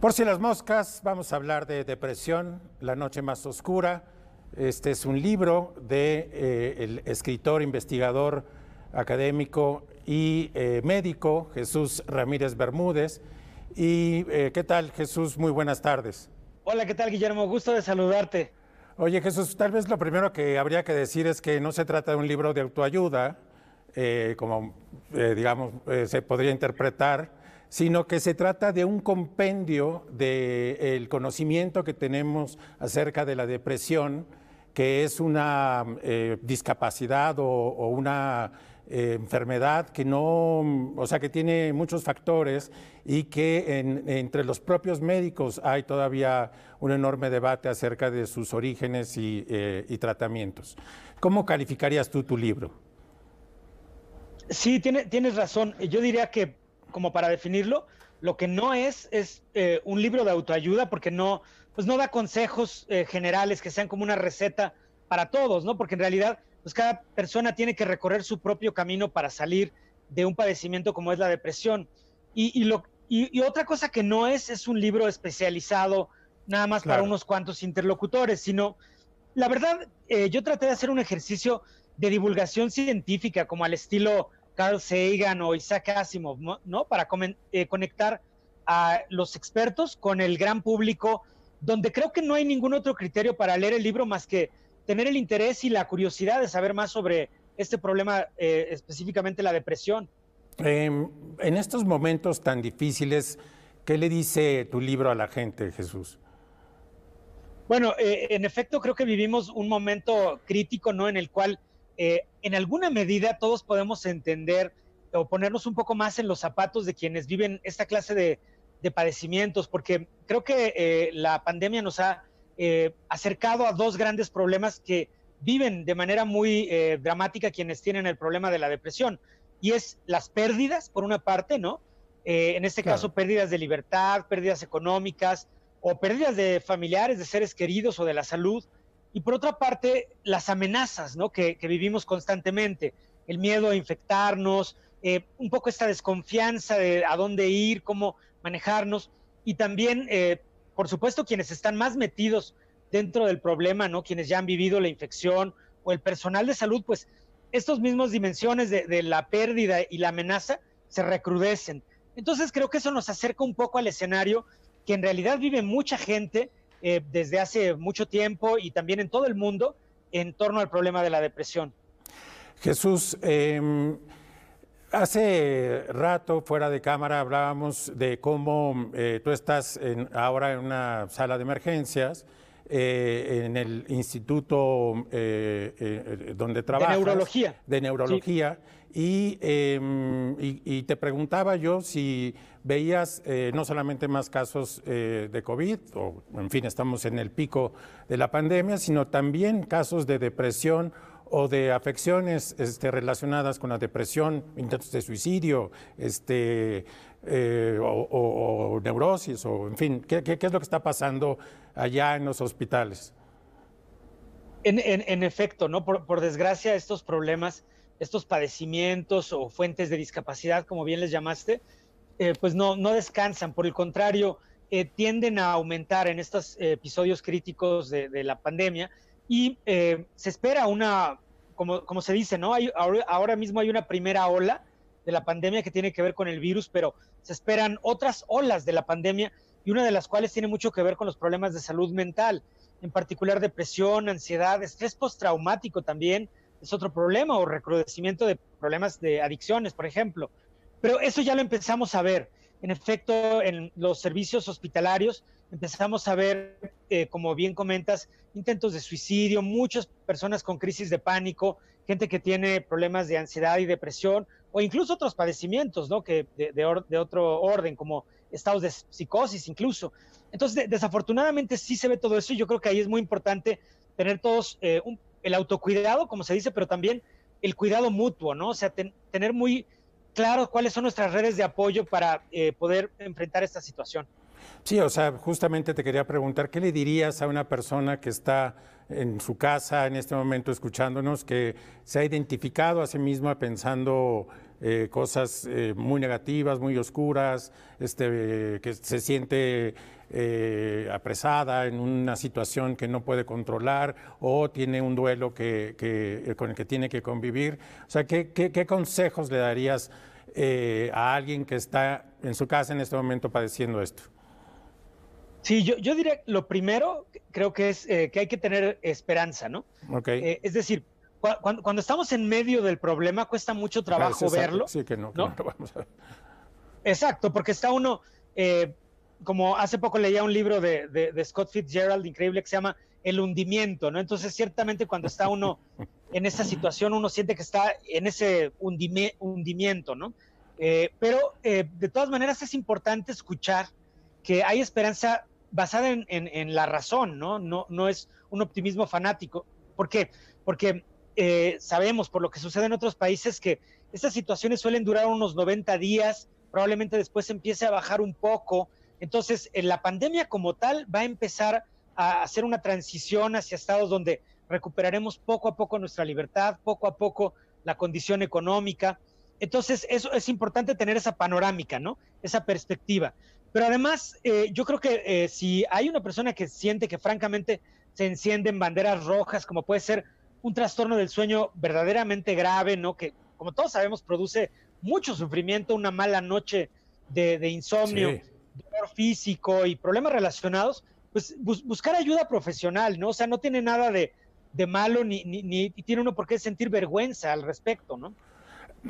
Por si las moscas, vamos a hablar de depresión, la noche más oscura. Este es un libro de eh, el escritor, investigador, académico y eh, médico Jesús Ramírez Bermúdez. Y eh, qué tal, Jesús, muy buenas tardes. Hola, ¿qué tal, Guillermo? Gusto de saludarte. Oye, Jesús, tal vez lo primero que habría que decir es que no se trata de un libro de autoayuda, como digamos se podría interpretar, sino que se trata de un compendio del conocimiento que tenemos acerca de la depresión, que es una eh, discapacidad o, una eh, enfermedad que no, o sea, que tiene muchos factores y que entre los propios médicos hay todavía un enorme debate acerca de sus orígenes y, eh, tratamientos. ¿Cómo calificarías tú tu libro? Sí, tienes razón. Yo diría que como para definirlo. Lo que no es es eh, un libro de autoayuda porque no, pues no da consejos eh, generales que sean como una receta para todos, ¿no? Porque en realidad, pues cada persona tiene que recorrer su propio camino para salir de un padecimiento como es la depresión. Y, lo, y, otra cosa que no es es un libro especializado nada más para unos cuantos interlocutores, sino, la verdad, eh, yo traté de hacer un ejercicio de divulgación científica, como al estilo Carl Sagan o Isaac Asimov, ¿no? Para eh, conectar a los expertos con el gran público, donde creo que no hay ningún otro criterio para leer el libro más que tener el interés y la curiosidad de saber más sobre este problema, eh, específicamente la depresión. Em, en estos momentos tan difíciles, ¿qué le dice tu libro a la gente, Jesús? Bueno, eh, en efecto creo que vivimos un momento crítico, ¿no? En el cual eh, en alguna medida todos podemos entender o ponernos un poco más en los zapatos de quienes viven esta clase de, padecimientos, porque creo que eh, la pandemia nos ha eh, acercado a dos grandes problemas que viven de manera muy dramática quienes tienen el problema de la depresión, y es las pérdidas, por una parte, ¿no? en este caso, pérdidas de libertad, pérdidas económicas o pérdidas de familiares, de seres queridos o de la salud, y por otra parte, las amenazas que, vivimos constantemente, el miedo a infectarnos, eh, un poco esta desconfianza de a dónde ir, cómo manejarnos, y también, eh, por supuesto, quienes están más metidos dentro del problema, ¿no? quienes ya han vivido la infección o el personal de salud, pues estas mismas dimensiones de, de la pérdida y la amenaza se recrudecen. Entonces creo que eso nos acerca un poco al escenario que en realidad vive mucha gente eh, desde hace mucho tiempo y también en todo el mundo en torno al problema de la depresión. Jesús, em, hace rato fuera de cámara hablábamos de cómo eh, tú estás ahora en una sala de emergencias eh, en el instituto eh, eh, donde trabaja De neurología. De neurología. Em, y, te preguntaba yo si veías no solamente más casos de COVID, o en fin, estamos en el pico de la pandemia, sino también casos de depresión o de afecciones este, relacionadas con la depresión, intentos de suicidio, este, eh, o, neurosis, o en fin, ¿qué, es lo que está pasando allá en los hospitales? En, efecto, ¿no? Por, desgracia, estos problemas, estos padecimientos o fuentes de discapacidad, como bien les llamaste, eh, pues no, no descansan, por el contrario, eh, tienden a aumentar en estos episodios críticos de, la pandemia y se espera una, como, como se dice, ¿no? Hay, ahora mismo hay una primera ola de la pandemia que tiene que ver con el virus, pero se esperan otras olas de la pandemia y una de las cuales tiene mucho que ver con los problemas de salud mental, en particular depresión, ansiedad, estrés postraumático también es otro problema o recrudecimiento de problemas de adicciones, por ejemplo. Pero eso ya lo empezamos a ver. En efecto, en los servicios hospitalarios empezamos a ver, eh, como bien comentas, intentos de suicidio, muchas personas con crisis de pánico, gente que tiene problemas de ansiedad y depresión, o incluso otros padecimientos, ¿no? Que de, otro orden, como estados de psicosis incluso. Entonces, desafortunadamente sí se ve todo eso y yo creo que ahí es muy importante tener todos eh, el autocuidado, como se dice, pero también el cuidado mutuo, ¿no? O sea, tener muy Claro, cuáles son nuestras redes de apoyo para eh, poder enfrentar esta situación. Sí, o sea, justamente te quería preguntar, ¿qué le dirías a una persona que está en su casa en este momento escuchándonos, que se ha identificado a sí misma pensando eh, cosas eh, muy negativas, muy oscuras, este, que se siente eh, apresada en una situación que no puede controlar o tiene un duelo que, eh, con el que tiene que convivir. O sea, ¿qué, qué, consejos le darías eh, a alguien que está en su casa en este momento padeciendo esto? Sí, yo, yo diría, lo primero creo que es que hay que tener esperanza, ¿no? Okay. es decir, cuando, estamos en medio del problema cuesta mucho trabajo verlo. Sí, que no, vamos a Exacto, porque está uno como hace poco leía un libro de, Scott Fitzgerald increíble que se llama El hundimiento, ¿no? Entonces, ciertamente cuando está uno en esa situación, uno siente que está en ese hundimiento, ¿no? Eh, pero eh, de todas maneras es importante escuchar que hay esperanza basada en, la razón, ¿no? ¿no? es un optimismo fanático. ¿Por qué? Porque eh, sabemos por lo que sucede en otros países que estas situaciones suelen durar unos 90 días, probablemente después empiece a bajar un poco, entonces, en eh, la pandemia como tal va a empezar a hacer una transición hacia estados donde recuperaremos poco a poco nuestra libertad, poco a poco la condición económica. Entonces, eso es importante tener esa panorámica, ¿no? Esa perspectiva. Pero además, eh, yo creo que eh, si hay una persona que siente que francamente se encienden banderas rojas, como puede ser un trastorno del sueño verdaderamente grave, ¿no? Que, como todos sabemos, produce mucho sufrimiento, una mala noche de, insomnio, dolor físico y problemas relacionados, pues buscar ayuda profesional, ¿no? O sea, no tiene nada de, malo ni, ni, tiene uno por qué sentir vergüenza al respecto, ¿no?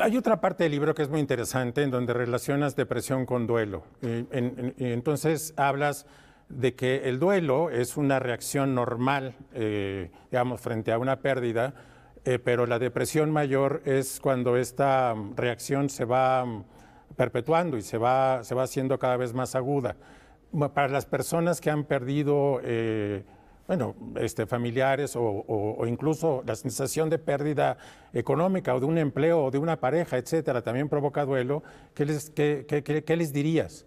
Hay otra parte del libro que es muy interesante en donde relacionas depresión con duelo. Y, entonces hablas de que el duelo es una reacción normal, eh, digamos, frente a una pérdida, eh, pero la depresión mayor es cuando esta reacción se va perpetuando y se va, se va haciendo cada vez más aguda. Para las personas que han perdido, eh, bueno, este, familiares o, incluso la sensación de pérdida económica o de un empleo o de una pareja, etcétera, también provoca duelo, ¿qué les, qué, les dirías?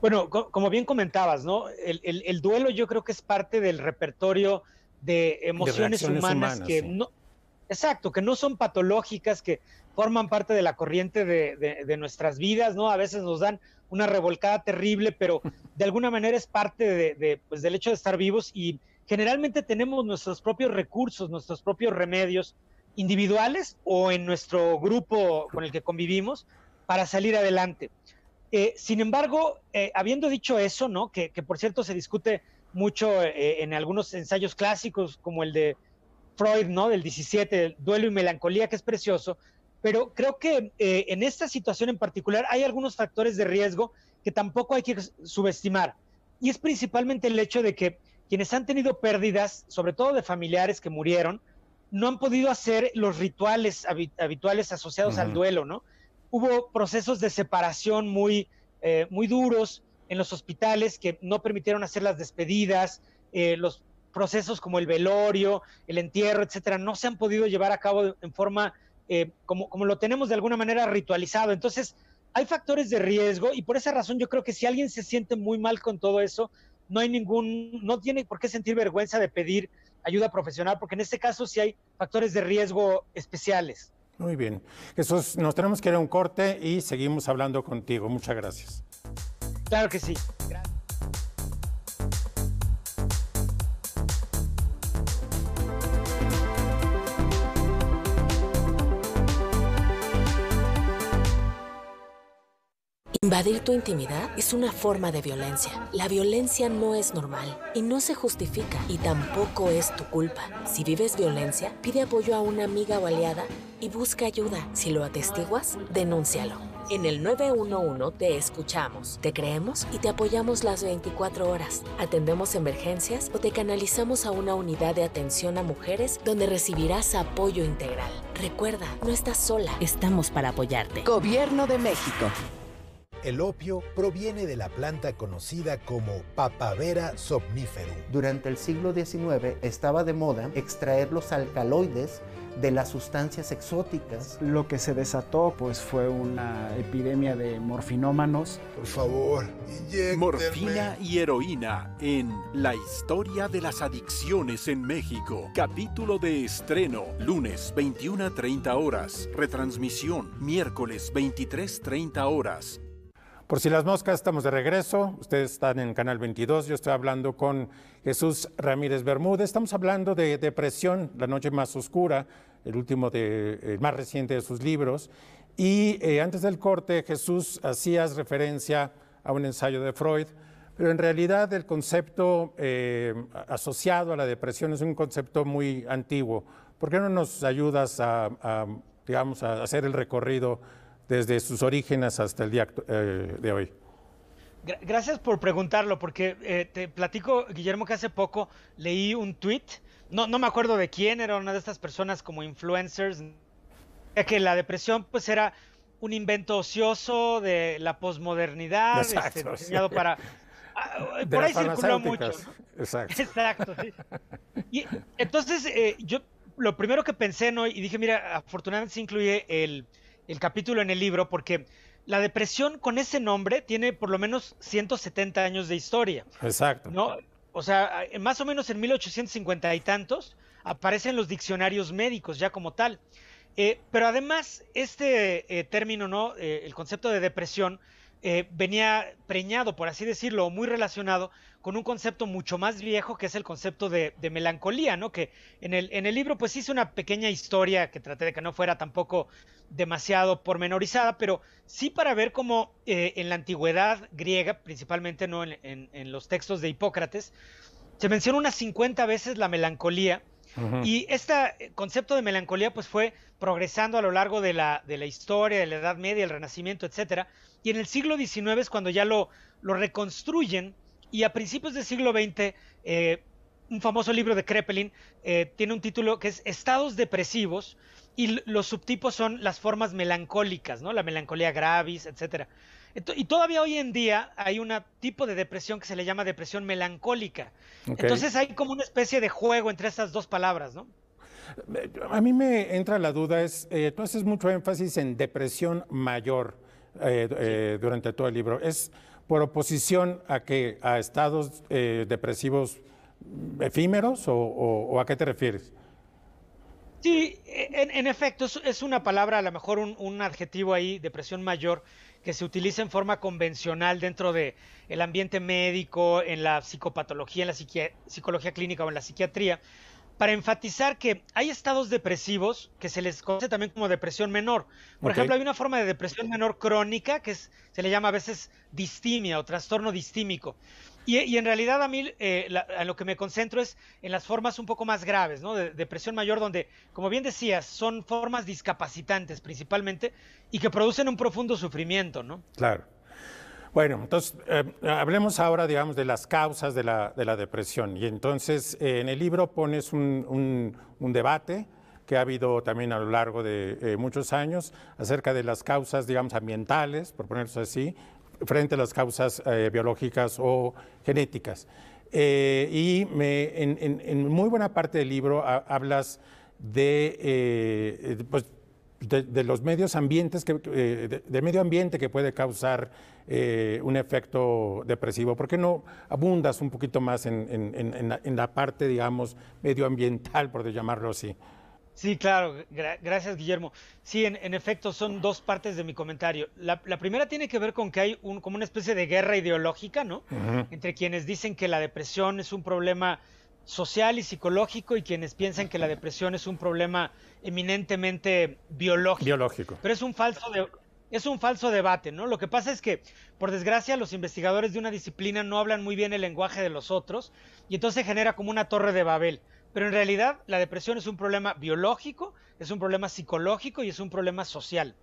Bueno, como bien comentabas, ¿no? El, duelo yo creo que es parte del repertorio de emociones humanas, que no, exacto, que no son patológicas, que forman parte de la corriente de, nuestras vidas, ¿no? A veces nos dan una revolcada terrible, pero de alguna manera es parte de, pues, del hecho de estar vivos y generalmente tenemos nuestros propios recursos, nuestros propios remedios individuales o en nuestro grupo con el que convivimos para salir adelante. Eh, sin embargo, eh, habiendo dicho eso, ¿no? Que, por cierto se discute mucho eh, en algunos ensayos clásicos como el de Freud, ¿no? Del 17, duelo y melancolía, que es precioso, pero creo que eh, en esta situación en particular hay algunos factores de riesgo que tampoco hay que subestimar. Y es principalmente el hecho de que quienes han tenido pérdidas, sobre todo de familiares que murieron, no han podido hacer los rituales habituales asociados al duelo, ¿no? Hubo procesos de separación muy, eh, muy duros en los hospitales que no permitieron hacer las despedidas, eh, los procesos como el velorio, el entierro, etcétera, no se han podido llevar a cabo en forma eh, como, como lo tenemos de alguna manera ritualizado. Entonces, hay factores de riesgo y por esa razón yo creo que si alguien se siente muy mal con todo eso, no hay ningún, no tiene por qué sentir vergüenza de pedir ayuda profesional, porque en este caso sí hay factores de riesgo especiales. Muy bien. Jesús, nos tenemos que ir a un corte y seguimos hablando contigo. Muchas gracias. Claro que sí. Gracias. Invadir tu intimidad es una forma de violencia. La violencia no es normal y no se justifica y tampoco es tu culpa. Si vives violencia, pide apoyo a una amiga o aliada y busca ayuda. Si lo atestiguas, denúncialo. En el 911 te escuchamos, te creemos y te apoyamos las 24 horas. Atendemos emergencias o te canalizamos a una unidad de atención a mujeres donde recibirás apoyo integral. Recuerda, no estás sola. Estamos para apoyarte. Gobierno de México. El opio proviene de la planta conocida como papavera somniferum. Durante el siglo XIX estaba de moda extraer los alcaloides de las sustancias exóticas. Lo que se desató pues fue una epidemia de morfinómanos. Por favor, Morfina y heroína en La historia de las adicciones en México. Capítulo de estreno, lunes 21 30 horas, retransmisión miércoles 23 30 horas. Por si las moscas, estamos de regreso. Ustedes están en Canal 22. Yo estoy hablando con Jesús Ramírez Bermúdez. Estamos hablando de Depresión, la noche más oscura, el último, de, el más reciente de sus libros. Y eh, antes del corte, Jesús, hacías referencia a un ensayo de Freud, pero en realidad el concepto eh, asociado a la depresión es un concepto muy antiguo. ¿Por qué no nos ayudas a, a digamos, a hacer el recorrido? desde sus orígenes hasta el día eh, de hoy. Gracias por preguntarlo, porque eh, te platico, Guillermo, que hace poco leí un tweet, no, no me acuerdo de quién, era una de estas personas como influencers, que la depresión pues era un invento ocioso de la posmodernidad, este, diseñado para... Ah, por ahí circuló mucho. Exacto. Exacto Y entonces eh, yo lo primero que pensé, ¿no? Y dije, mira, afortunadamente se incluye el el capítulo en el libro porque la depresión con ese nombre tiene por lo menos 170 años de historia. Exacto. ¿no? O sea, más o menos en 1850 y tantos aparecen los diccionarios médicos ya como tal. Eh, pero además, este eh, término, ¿no? Eh, el concepto de depresión venía preñado, por así decirlo, muy relacionado con un concepto mucho más viejo que es el concepto de, melancolía, ¿no? Que en el, en el, libro pues hice una pequeña historia que traté de que no fuera tampoco demasiado pormenorizada, pero sí para ver cómo eh, en la antigüedad griega, principalmente ¿no? En, los textos de Hipócrates, se menciona unas 50 veces la melancolía. Y este concepto de melancolía pues fue progresando a lo largo de la, historia, de la Edad Media, el Renacimiento, etcétera, Y en el siglo XIX es cuando ya lo, lo reconstruyen y a principios del siglo XX, eh, un famoso libro de Kreppelin eh, tiene un título que es Estados depresivos y los subtipos son las formas melancólicas, ¿no? La melancolía gravis, etcétera. Y todavía hoy en día hay un tipo de depresión que se le llama depresión melancólica. Entonces hay como una especie de juego entre estas dos palabras, ¿no? A mí me entra la duda, es, eh, tú haces mucho énfasis en depresión mayor eh, durante todo el libro. ¿Es por oposición a que a estados eh, depresivos efímeros o, a qué te refieres? Sí, en, efecto, es, una palabra, a lo mejor un, adjetivo ahí, depresión mayor, que se utiliza en forma convencional dentro del el ambiente médico, en la psicopatología, en la psicología clínica o en la psiquiatría, para enfatizar que hay estados depresivos que se les conoce también como depresión menor. Por ejemplo, hay una forma de depresión menor crónica que se le llama a veces distimia o trastorno distímico. Y, en realidad a mí eh, a lo que me concentro es en las formas un poco más graves, ¿no? depresión mayor, donde, como bien decías, son formas discapacitantes principalmente y que producen un profundo sufrimiento, ¿no? Claro. Bueno, entonces eh, hablemos ahora, digamos, de las causas de la, depresión. Y entonces eh, en el libro pones un, debate que ha habido también a lo largo de eh, muchos años acerca de las causas, digamos, ambientales, por ponerse así, frente a las causas biológicas o genéticas. y me, en, muy buena parte del libro hablas de, pues, de, los medios ambientes que, eh, de, medio ambiente que puede causar eh, un efecto depresivo. ¿Por qué no abundas un poquito más en, en, la, parte, digamos, medioambiental, por llamarlo así? Sí, claro, gracias Guillermo. Sí, en, efecto son dos partes de mi comentario. La, primera tiene que ver con que hay un, como una especie de guerra ideológica, ¿no? Entre quienes dicen que la depresión es un problema social y psicológico y quienes piensan que la depresión es un problema eminentemente biológico. Pero es un falso de, es un falso debate, ¿no? Lo que pasa es que, por desgracia, los investigadores de una disciplina no hablan muy bien el lenguaje de los otros y entonces genera como una torre de Babel. Pero en realidad la depresión es un problema biológico, es un problema psicológico y es un problema social.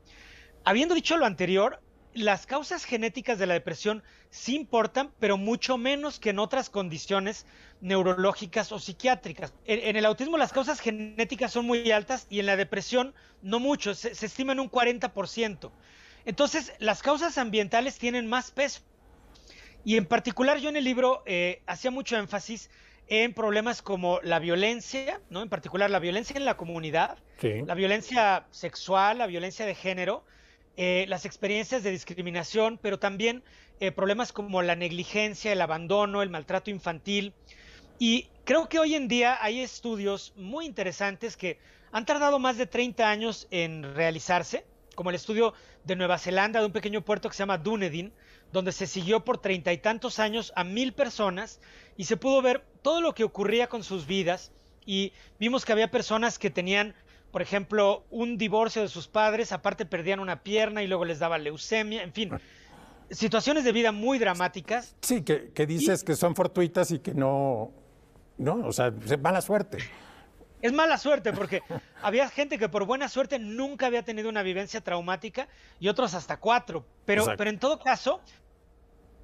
Habiendo dicho lo anterior, las causas genéticas de la depresión sí importan, pero mucho menos que en otras condiciones neurológicas o psiquiátricas. En, el autismo las causas genéticas son muy altas y en la depresión no mucho, se, estima en un 40%. Entonces, las causas ambientales tienen más peso. Y en particular yo en el libro eh, hacía mucho énfasis en problemas como la violencia, ¿no? En particular la violencia en la comunidad, la violencia sexual, la violencia de género, eh, las experiencias de discriminación, pero también eh, problemas como la negligencia, el abandono, el maltrato infantil. Y creo que hoy en día hay estudios muy interesantes que han tardado más de 30 años en realizarse, como el estudio de Nueva Zelanda de un pequeño puerto que se llama Dunedin, donde se siguió por treinta y tantos años a mil personas y se pudo ver todo lo que ocurría con sus vidas y vimos que había personas que tenían por ejemplo, un divorcio de sus padres, aparte perdían una pierna y luego les daba leucemia, en fin. Situaciones de vida muy dramáticas. Sí, que, dices que son fortuitas y que no, no, o sea, es mala suerte. Es mala suerte porque había gente que por buena suerte nunca había tenido una vivencia traumática y otros hasta cuatro. Pero, pero en todo caso,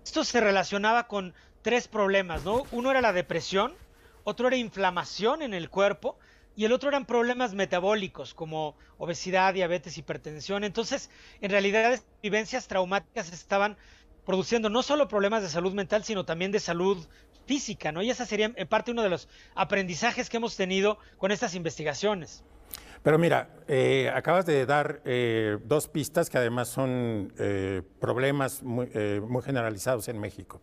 esto se relacionaba con tres problemas, ¿no? Uno era la depresión, otro era inflamación en el cuerpo y el otro eran problemas metabólicos como obesidad, diabetes, hipertensión. Entonces, en realidad, vivencias traumáticas estaban produciendo no solo problemas de salud mental, sino también de salud física, ¿no? Y esa sería en parte uno de los aprendizajes que hemos tenido con estas investigaciones. Pero mira, eh, acabas de dar eh, dos pistas que además son eh, problemas muy generalizados en México.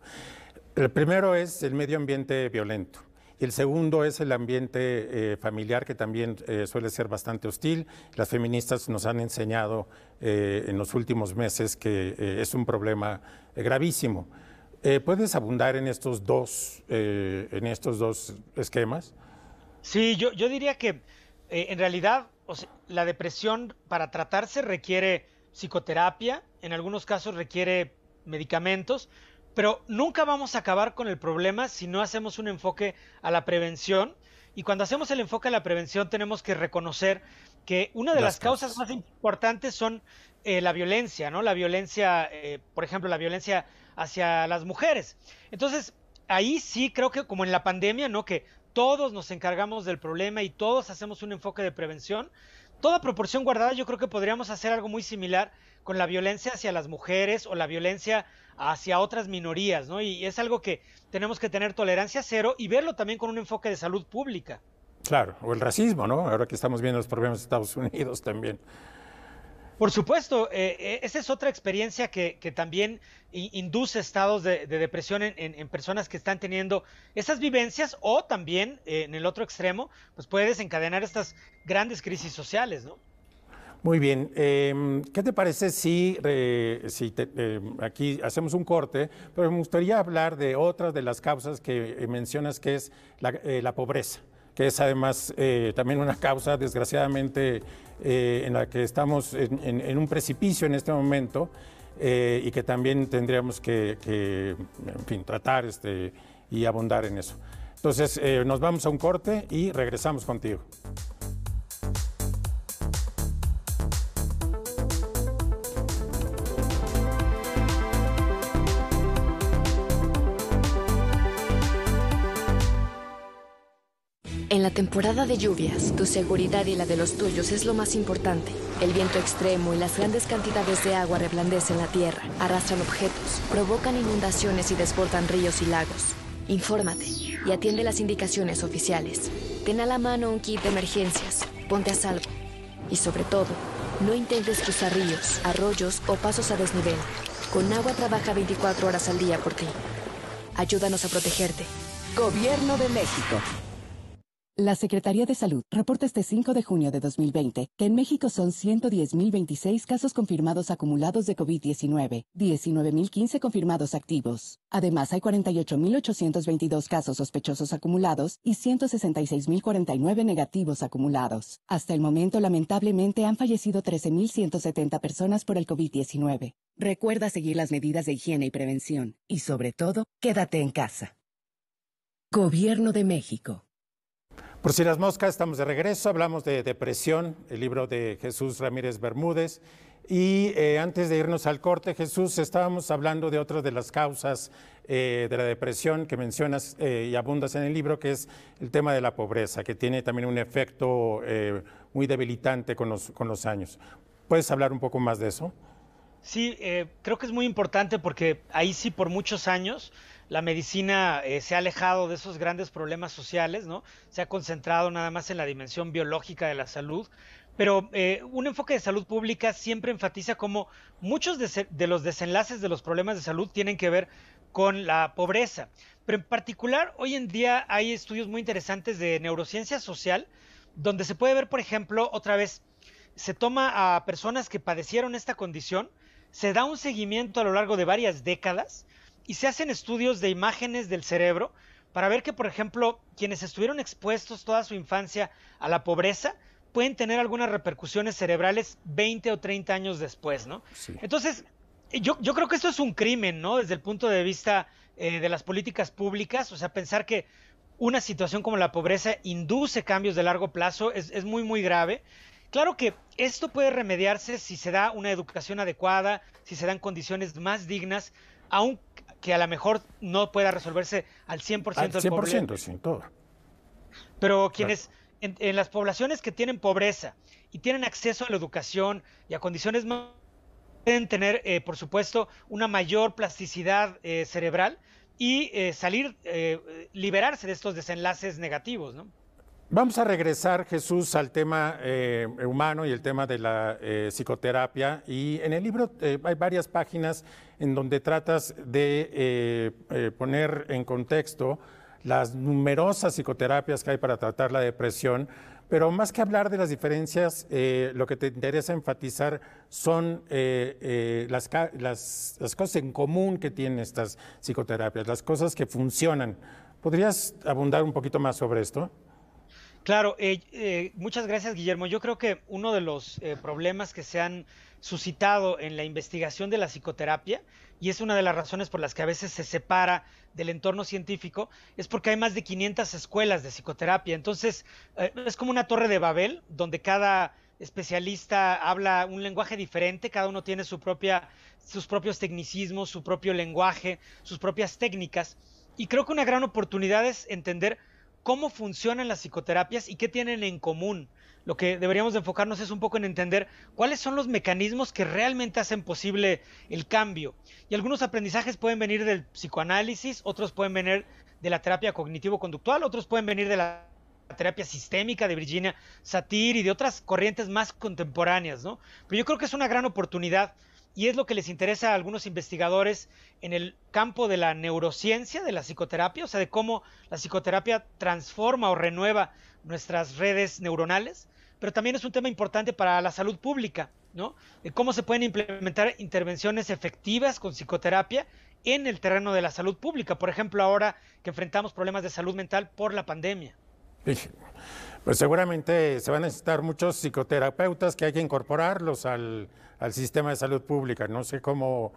El primero es el medio ambiente violento el segundo es el ambiente eh, familiar, que también eh, suele ser bastante hostil. Las feministas nos han enseñado eh, en los últimos meses que es un problema gravísimo. ¿Puedes abundar en estos dos, en estos dos esquemas? Sí, yo, diría que en realidad la depresión para tratarse requiere psicoterapia, en algunos casos requiere medicamentos, pero nunca vamos a acabar con el problema si no hacemos un enfoque a la prevención. Y cuando hacemos el enfoque a la prevención tenemos que reconocer que una de las, causas, más importantes son eh, la violencia, ¿no? La violencia, eh, por ejemplo, la violencia hacia las mujeres. Entonces, ahí sí creo que como en la pandemia, ¿no? Que todos nos encargamos del problema y todos hacemos un enfoque de prevención toda proporción guardada, yo creo que podríamos hacer algo muy similar con la violencia hacia las mujeres o la violencia hacia otras minorías, ¿no? Y es algo que tenemos que tener tolerancia cero y verlo también con un enfoque de salud pública. Claro, o el racismo, ¿no? Ahora que estamos viendo los problemas de Estados Unidos también. Por supuesto, eh, eh, esa es otra experiencia que, también induce estados de, depresión en, personas que están teniendo esas vivencias o también, eh, en el otro extremo, pues puede desencadenar estas grandes crisis sociales, ¿no? Muy bien, em, ¿qué te parece si, em, aquí hacemos un corte, pero me gustaría hablar de otras de las causas que mencionas, que es la pobreza? que es además eh, también una causa, desgraciadamente, eh, en la que estamos en, un precipicio en este momento eh, y que también tendríamos que, fin, tratar este, y abundar en eso. Entonces, nos vamos a un corte y regresamos contigo. temporada de lluvias, tu seguridad y la de los tuyos es lo más importante. El viento extremo y las grandes cantidades de agua reblandecen la tierra, arrastran objetos, provocan inundaciones y desbordan ríos y lagos. Infórmate y atiende las indicaciones oficiales. Ten a la mano un kit de emergencias, ponte a salvo. Y sobre todo, no intentes cruzar ríos, arroyos o pasos a desnivel. Con agua trabaja 24 horas al día por ti. Ayúdanos a protegerte. Gobierno de México. La Secretaría de Salud reporta este 5 de junio de 2020 que en México son 110.026 casos confirmados acumulados de COVID-19, 19.015 confirmados activos. Además, hay 48.822 casos sospechosos acumulados y 166.049 negativos acumulados. Hasta el momento, lamentablemente, han fallecido 13.170 personas por el COVID-19. Recuerda seguir las medidas de higiene y prevención y, sobre todo, quédate en casa. Gobierno de México. Por si las moscas, estamos de regreso, hablamos de depresión, el libro de Jesús Ramírez Bermúdez. Y eh, antes de irnos al corte, Jesús, estábamos hablando de otra de las causas eh, de la depresión que mencionas eh, y abundas en el libro, que es el tema de la pobreza, que tiene también un efecto muy debilitante con los, con los años. ¿Puedes hablar un poco más de eso? Sí, creo que es muy importante porque ahí sí por muchos años la medicina eh, se ha alejado de esos grandes problemas sociales, ¿no? Se ha concentrado nada más en la dimensión biológica de la salud, pero eh, un enfoque de salud pública siempre enfatiza cómo muchos de, los desenlaces de los problemas de salud tienen que ver con la pobreza. Pero en particular, hoy en día hay estudios muy interesantes de neurociencia social, donde se puede ver, por ejemplo, otra vez, se toma a personas que padecieron esta condición, se da un seguimiento a lo largo de varias décadas, y se hacen estudios de imágenes del cerebro para ver que, por ejemplo, quienes estuvieron expuestos toda su infancia a la pobreza pueden tener algunas repercusiones cerebrales 20 o 30 años después, ¿no? Entonces, yo, yo, creo que esto es un crimen, ¿no? Desde el punto de vista eh, de las políticas públicas, o sea, pensar que una situación como la pobreza induce cambios de largo plazo es, es muy, muy grave. Claro que esto puede remediarse si se da una educación adecuada, si se dan condiciones más dignas, aún que a lo mejor no pueda resolverse al 100%, al 100% sin todo. Pero quienes en, las poblaciones que tienen pobreza y tienen acceso a la educación y a condiciones más pueden tener, eh, por supuesto, una mayor plasticidad eh, cerebral y eh, salir, liberarse de estos desenlaces negativos, ¿no? Vamos a regresar, Jesús, al tema eh, humano y el tema de la eh, psicoterapia. Y en el libro eh, hay varias páginas en donde tratas de poner en contexto las numerosas psicoterapias que hay para tratar la depresión. Pero más que hablar de las diferencias, lo que te interesa enfatizar son las cosas en común que tienen estas psicoterapias, las cosas que funcionan. ¿Podrías abundar un poquito más sobre esto? Claro, eh, eh, muchas gracias Guillermo. Yo creo que uno de los eh, problemas que se han suscitado en la investigación de la psicoterapia, y es una de las razones por las que a veces se separa del entorno científico, es porque hay más de 500 escuelas de psicoterapia. Entonces, es como una torre de Babel, donde cada especialista habla un lenguaje diferente, cada uno tiene su propia, sus propios tecnicismos, su propio lenguaje, sus propias técnicas. Y creo que una gran oportunidad es entender cómo funcionan las psicoterapias y qué tienen en común. Lo que deberíamos enfocarnos es un poco en entender cuáles son los mecanismos que realmente hacen posible el cambio. Y algunos aprendizajes pueden venir del psicoanálisis, otros pueden venir de la terapia cognitivo-conductual, otros pueden venir de la terapia sistémica de Virginia Satir y de otras corrientes más contemporáneas, ¿no? Pero yo creo que es una gran oportunidad y es lo que les interesa a algunos investigadores en el campo de la neurociencia, de la psicoterapia, o sea, de cómo la psicoterapia transforma o renueva nuestras redes neuronales, pero también es un tema importante para la salud pública, ¿no? De cómo se pueden implementar intervenciones efectivas con psicoterapia en el terreno de la salud pública, por ejemplo, ahora que enfrentamos problemas de salud mental por la pandemia. Pues seguramente se van a necesitar muchos psicoterapeutas que hay que incorporarlos al, sistema de salud pública. No sé cómo,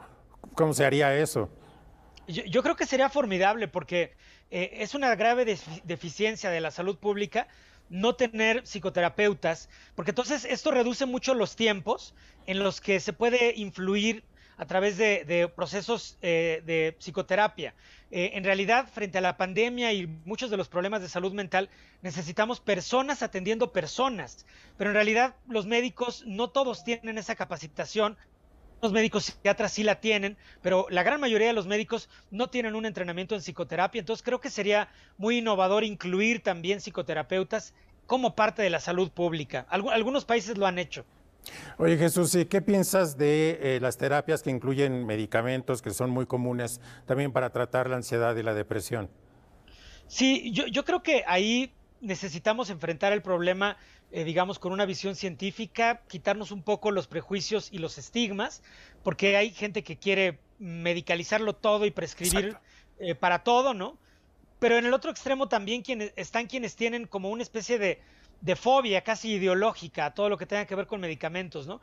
cómo se haría eso. Yo, creo que sería formidable porque eh, es una grave deficiencia de la salud pública no tener psicoterapeutas, porque entonces esto reduce mucho los tiempos en los que se puede influir a través de, procesos eh, de psicoterapia. Eh, en realidad, frente a la pandemia y muchos de los problemas de salud mental, necesitamos personas atendiendo personas, pero en realidad los médicos no todos tienen esa capacitación. Los médicos psiquiatras sí la tienen, pero la gran mayoría de los médicos no tienen un entrenamiento en psicoterapia, entonces creo que sería muy innovador incluir también psicoterapeutas como parte de la salud pública. algunos países lo han hecho. Oye Jesús, ¿y qué piensas de eh, las terapias que incluyen medicamentos que son muy comunes también para tratar la ansiedad y la depresión? Sí, yo, creo que ahí necesitamos enfrentar el problema, eh, digamos, con una visión científica, quitarnos un poco los prejuicios y los estigmas, porque hay gente que quiere medicalizarlo todo y prescribir eh, para todo, ¿no? Pero en el otro extremo también están quienes tienen como una especie de de fobia casi ideológica a todo lo que tenga que ver con medicamentos, ¿no?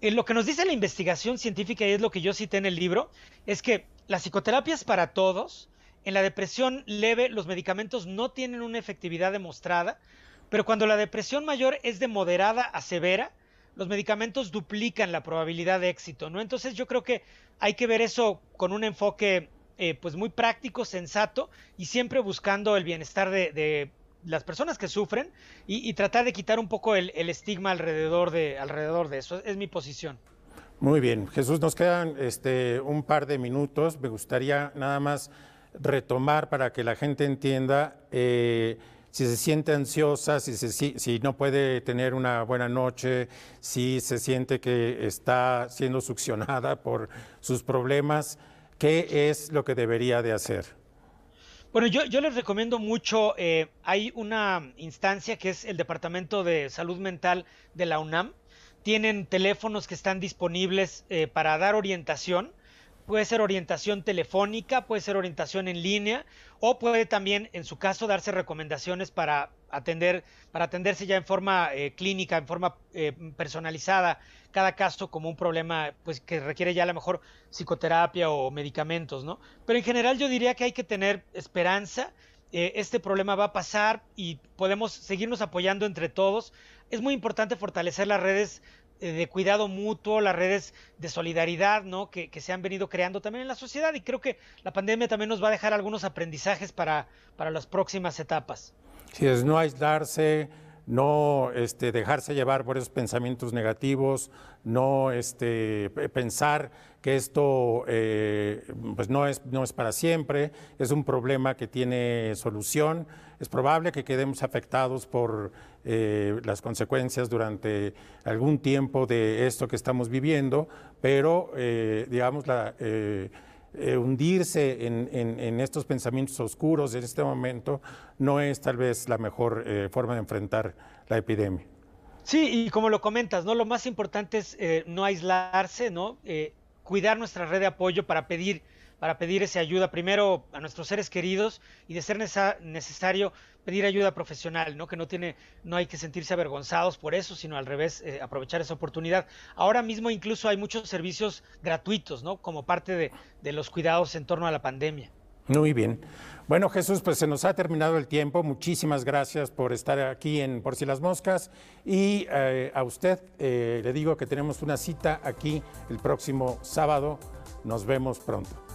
Eh, lo que nos dice la investigación científica, y es lo que yo cité en el libro, es que la psicoterapia es para todos. En la depresión leve, los medicamentos no tienen una efectividad demostrada, pero cuando la depresión mayor es de moderada a severa, los medicamentos duplican la probabilidad de éxito, ¿no? Entonces yo creo que hay que ver eso con un enfoque eh, pues muy práctico, sensato y siempre buscando el bienestar de las personas que sufren y, tratar de quitar un poco el, estigma alrededor de, alrededor de eso. Es, mi posición. Muy bien, Jesús, nos quedan este, un par de minutos. Me gustaría nada más retomar para que la gente entienda eh, si se siente ansiosa, si, se, si, no puede tener una buena noche, si se siente que está siendo succionada por sus problemas, ¿qué es lo que debería de hacer? Bueno, yo, les recomiendo mucho, eh, hay una instancia que es el Departamento de Salud Mental de la UNAM. Tienen teléfonos que están disponibles eh, para dar orientación. Puede ser orientación telefónica, puede ser orientación en línea o puede también, en su caso, darse recomendaciones para atender, para atenderse ya en forma eh, clínica, en forma eh, personalizada, cada caso como un problema pues que requiere ya a lo mejor psicoterapia o medicamentos, ¿no? Pero en general yo diría que hay que tener esperanza, eh, este problema va a pasar y podemos seguirnos apoyando entre todos. Es muy importante fortalecer las redes de cuidado mutuo, las redes de solidaridad, ¿no? Que, se han venido creando también en la sociedad y creo que la pandemia también nos va a dejar algunos aprendizajes para las próximas etapas. Si es no aislarse, no este, dejarse llevar por esos pensamientos negativos, no este, pensar que esto eh, pues no, es, no es para siempre, es un problema que tiene solución. Es probable que quedemos afectados por eh, las consecuencias durante algún tiempo de esto que estamos viviendo, pero eh, digamos la eh, hundirse en, estos pensamientos oscuros en este momento no es tal vez la mejor eh, forma de enfrentar la epidemia. Sí, y como lo comentas, ¿no? Lo más importante es eh, no aislarse, ¿no? cuidar nuestra red de apoyo para pedir para pedir esa ayuda primero a nuestros seres queridos y de ser necesario pedir ayuda profesional, ¿no? Que no tiene, no hay que sentirse avergonzados por eso, sino al revés, eh, aprovechar esa oportunidad. Ahora mismo incluso hay muchos servicios gratuitos, ¿no? Como parte de, los cuidados en torno a la pandemia. Muy bien. Bueno, Jesús, pues se nos ha terminado el tiempo. Muchísimas gracias por estar aquí en Por si las moscas. Y eh, a usted eh, le digo que tenemos una cita aquí el próximo sábado. Nos vemos pronto.